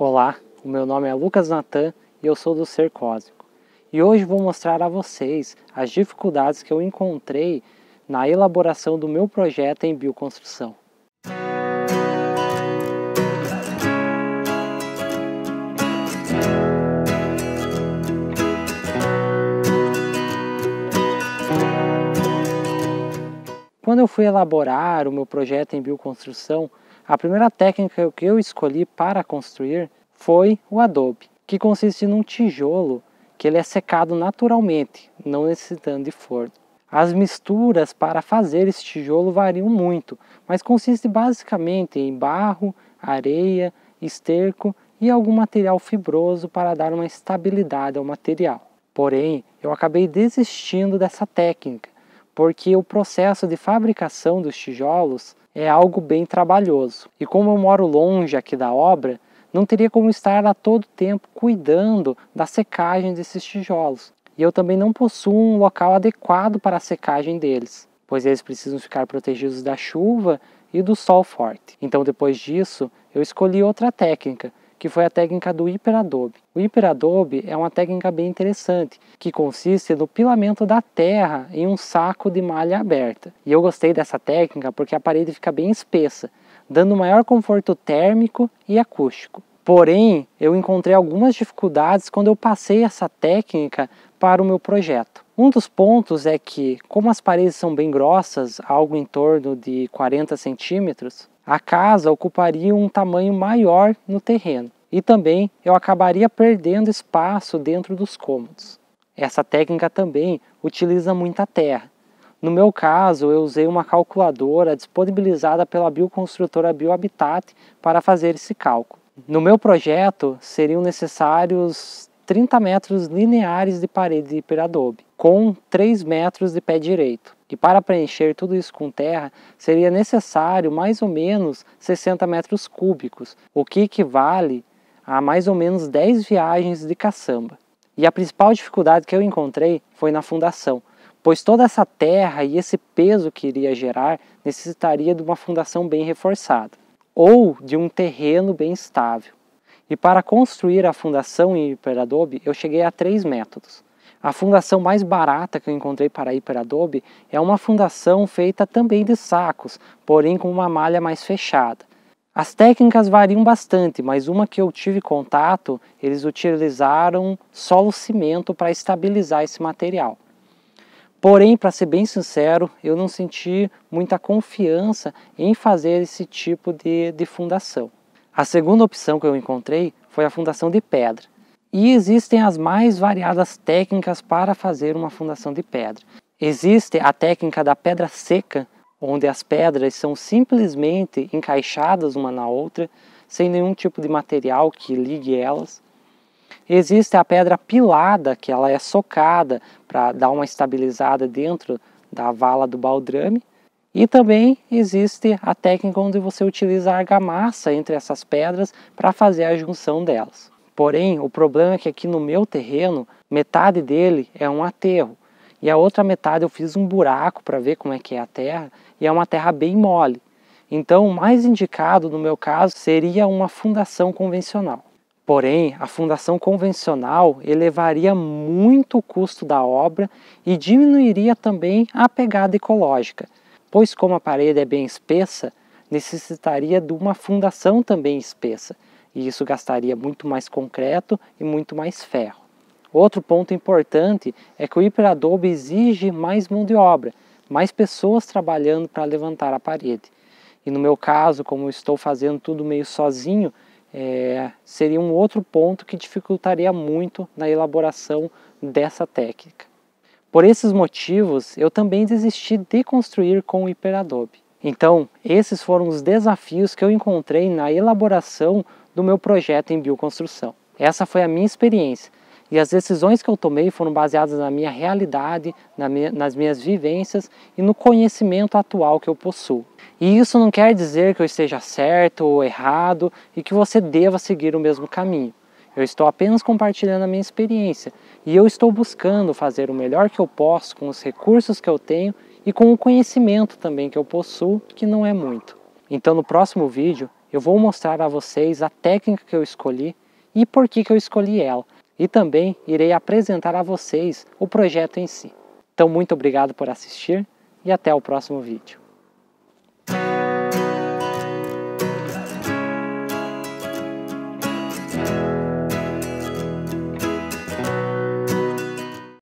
Olá, o meu nome é Lucas Natan e eu sou do Ser Cósmico. E hoje vou mostrar a vocês as dificuldades que eu encontrei na elaboração do meu projeto em bioconstrução. Quando eu fui elaborar o meu projeto em bioconstrução, a primeira técnica que eu escolhi para construir foi o adobe, que consiste num tijolo que ele é secado naturalmente, não necessitando de forno. As misturas para fazer esse tijolo variam muito, mas consiste basicamente em barro, areia, esterco e algum material fibroso para dar uma estabilidade ao material. Porém, eu acabei desistindo dessa técnica, porque o processo de fabricação dos tijolos é algo bem trabalhoso. E como eu moro longe aqui da obra, não teria como estar a todo tempo cuidando da secagem desses tijolos. E eu também não possuo um local adequado para a secagem deles, pois eles precisam ficar protegidos da chuva e do sol forte. Então, depois disso, eu escolhi outra técnica, que foi a técnica do hiperadobe. O hiperadobe é uma técnica bem interessante, que consiste no pilamento da terra em um saco de malha aberta. E eu gostei dessa técnica porque a parede fica bem espessa, dando maior conforto térmico e acústico. Porém, eu encontrei algumas dificuldades quando eu passei essa técnica para o meu projeto. Um dos pontos é que, como as paredes são bem grossas, algo em torno de 40 centímetros, a casa ocuparia um tamanho maior no terreno e também eu acabaria perdendo espaço dentro dos cômodos. Essa técnica também utiliza muita terra. No meu caso, eu usei uma calculadora disponibilizada pela bioconstrutora Biohabitat para fazer esse cálculo. No meu projeto, seriam necessários 30 metros lineares de parede de hiperadobe, com 3 metros de pé direito. E para preencher tudo isso com terra, seria necessário mais ou menos 60 metros cúbicos, o que equivale a mais ou menos 10 viagens de caçamba. E a principal dificuldade que eu encontrei foi na fundação, pois toda essa terra e esse peso que iria gerar necessitaria de uma fundação bem reforçada ou de um terreno bem estável. E para construir a fundação em Hyperadobe, eu cheguei a três métodos. A fundação mais barata que eu encontrei para Hyperadobe é uma fundação feita também de sacos, porém com uma malha mais fechada. As técnicas variam bastante, mas uma que eu tive contato, eles utilizaram solo cimento para estabilizar esse material. Porém, para ser bem sincero, eu não senti muita confiança em fazer esse tipo de, de fundação. A segunda opção que eu encontrei foi a fundação de pedra. E existem as mais variadas técnicas para fazer uma fundação de pedra. Existe a técnica da pedra seca, onde as pedras são simplesmente encaixadas uma na outra, sem nenhum tipo de material que ligue elas. Existe a pedra pilada, que ela é socada para dar uma estabilizada dentro da vala do baldrame. E também existe a técnica onde você utiliza argamassa entre essas pedras para fazer a junção delas. Porém, o problema é que aqui no meu terreno, metade dele é um aterro e a outra metade eu fiz um buraco para ver como é que é a terra e é uma terra bem mole. Então, o mais indicado no meu caso seria uma fundação convencional. Porém, a fundação convencional elevaria muito o custo da obra e diminuiria também a pegada ecológica pois como a parede é bem espessa, necessitaria de uma fundação também espessa, e isso gastaria muito mais concreto e muito mais ferro. Outro ponto importante é que o hiperadobe exige mais mão de obra, mais pessoas trabalhando para levantar a parede. E no meu caso, como estou fazendo tudo meio sozinho, é, seria um outro ponto que dificultaria muito na elaboração dessa técnica. Por esses motivos, eu também desisti de construir com o Hyperadobe. Então, esses foram os desafios que eu encontrei na elaboração do meu projeto em bioconstrução. Essa foi a minha experiência e as decisões que eu tomei foram baseadas na minha realidade, na minha, nas minhas vivências e no conhecimento atual que eu possuo. E isso não quer dizer que eu esteja certo ou errado e que você deva seguir o mesmo caminho. Eu estou apenas compartilhando a minha experiência e eu estou buscando fazer o melhor que eu posso com os recursos que eu tenho e com o conhecimento também que eu possuo, que não é muito. Então, no próximo vídeo, eu vou mostrar a vocês a técnica que eu escolhi e por que, que eu escolhi ela. E também irei apresentar a vocês o projeto em si. Então, muito obrigado por assistir e até o próximo vídeo.